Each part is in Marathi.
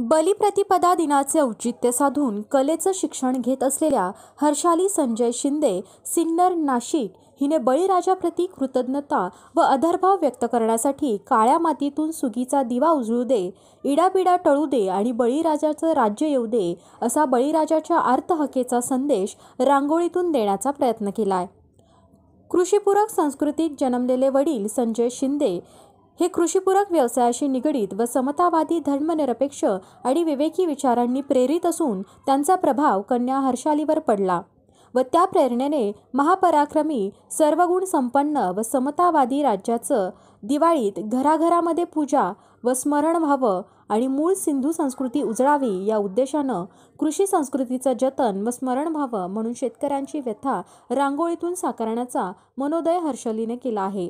बलिप्रतिपदा दिनाचे औचित्य साधून कलेचं शिक्षण घेत असलेल्या हर्षाली संजय शिंदे सिन्नर नाशिक हिने बळीराजाप्रती कृतज्ञता व अधरभाव व्यक्त करण्यासाठी काळ्या मातीतून सुगीचा दिवा उजळू दे इडाबिडा टळू दे आणि बळीराजाचं राज्य येऊ दे असा बळीराजाच्या अर्थहकेचा संदेश रांगोळीतून देण्याचा प्रयत्न केला आहे कृषीपूरक संस्कृतीत जन्मलेले वडील संजय शिंदे हे कृषीपूरक व्यवसायाशी निगडीत व समतावादी धर्मनिरपेक्ष आणि विवेकी विचारांनी प्रेरित असून त्यांचा प्रभाव कन्या हर्षालीवर पडला व त्या प्रेरणेने महापराक्रमी सर्वगुण संपन्न व समतावादी राज्याचं दिवाळीत घराघरामध्ये पूजा व स्मरण व्हावं आणि मूळ सिंधू संस्कृती उजळावी या उद्देशानं कृषी संस्कृतीचं जतन व स्मरण व्हावं म्हणून शेतकऱ्यांची व्यथा रांगोळीतून साकारण्याचा मनोदय हर्षलीने केला आहे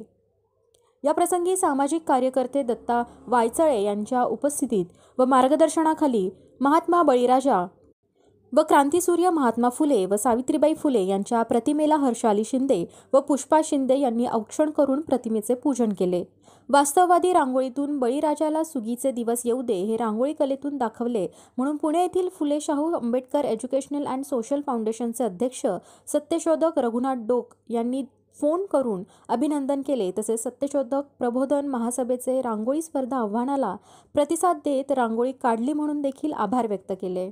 याप्रसंगी सामाजिक कार्यकर्ते दत्ता वायचळे यांच्या उपस्थितीत व मार्गदर्शनाखाली महात्मा बळीराजा व क्रांतीसूर्य महात्मा फुले व सावित्रीबाई फुले यांच्या प्रतिमेला हर्षाली शिंदे व पुष्पा शिंदे यांनी औक्षण करून प्रतिमेचे पूजन केले वास्तववादी रांगोळीतून बळीराजाला सुगीचे दिवस येऊ दे हे रांगोळी कलेतून दाखवले म्हणून पुणे येथील Phule Shahu Ambedkar educational and social फाउंडेशनचे अध्यक्ष सत्यशोधक रघुनाथ डोक यांनी फोन करून अभिनंदन केले तसेच सत्यशोधक प्रबोधन महासभेचे रांगोळी स्पर्धा आव्हानाला प्रतिसाद देत रांगोळी काढली म्हणून देखील आभार व्यक्त केले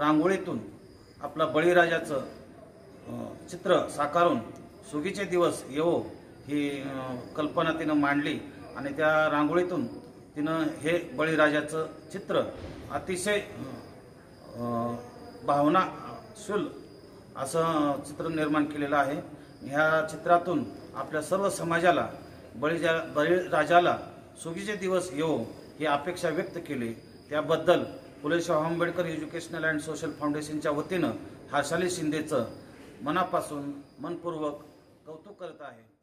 रांगोळीतून आपला बळीराजाचं चित्र साकारून सुगीचे दिवस येवो ही कल्पना तिनं मांडली आणि त्या रांगोळीतून तिनं हे बळीराजाचं चित्र अतिशय भावना शूल असं चित्र निर्माण केलेलं आहे ह्या चित्रातून आपल्या सर्व समाजाला बळीजा बळीराजाला सुगीचे दिवस येऊ ही अपेक्षा व्यक्त केली त्याबद्दल पुलेशाह आंबेडकर एज्युकेशनल अँड सोशल फाउंडेशनच्या वतीनं हर्षाली शिंदेचं मनापासून मनपूर्वक कौतुक करत आहे